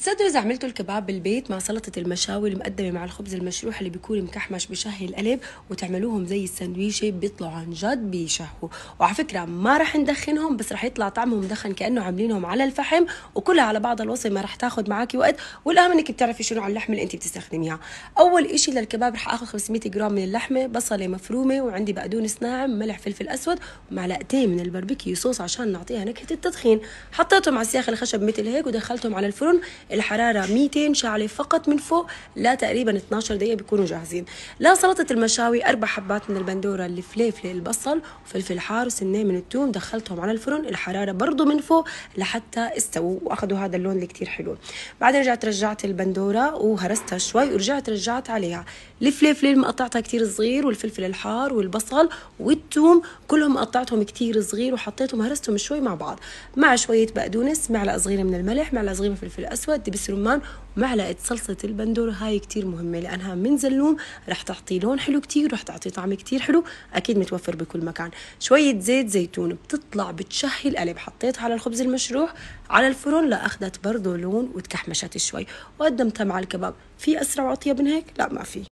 بتصدقوا اذا عملتوا الكباب بالبيت مع سلطه المشاوي المقدمه مع الخبز المشروح اللي بيكون مكحمش بشهي القلب وتعملوهم زي السندويشه بيطلعوا عن جد بيشهوا وعلى فكره ما رح ندخنهم بس رح يطلع طعمهم مدخن كانه عاملينهم على الفحم وكلها على بعض الوصفه ما رح تاخذ معك وقت والاهم انك بتعرفي شنو على اللحمه اللي انت بتستخدميها اول شيء للكباب رح اخذ 500 جرام من اللحمه بصله مفرومه وعندي بقدونس ناعم ملح فلفل اسود ومعلقتين من الباربيكيو صوص عشان نعطيها نكهه التدخين حطيتهم على السياخ الخشب مثل هيك ودخلتهم على الفرن الحراره 200 شعله فقط من فوق لا تقريبا 12 دقيقه بيكونوا جاهزين لا سلطه المشاوي اربع حبات من البندوره الفليفله البصل وفلفل حار وسنه من التوم دخلتهم على الفرن الحراره برضه من فوق لحتى استووا واخذوا هذا اللون اللي كتير حلو بعدين رجعت رجعت البندوره وهرستها شوي ورجعت رجعت عليها الفليفله مقطعتها كتير صغير والفلفل الحار والبصل والتوم كلهم قطعتهم كتير صغير وحطيتهم هرستهم شوي مع بعض مع شويه بقدونس معلقه صغيره من الملح معلقه صغيره من الفلفل الاسود دبس رمان ومعلقة صلصة البندورة هاي كتير مهمة لأنها من زلوم رح تعطي لون حلو كتير رح تعطي طعم كتير حلو أكيد متوفر بكل مكان شوية زيت زيتون بتطلع بتشهي القلب حطيتها على الخبز المشروح على الفرن لأخذت برضه لون وتكحمشت شوي وقدمتها مع الكباب في أسرع وأطيب من هيك؟ لا ما في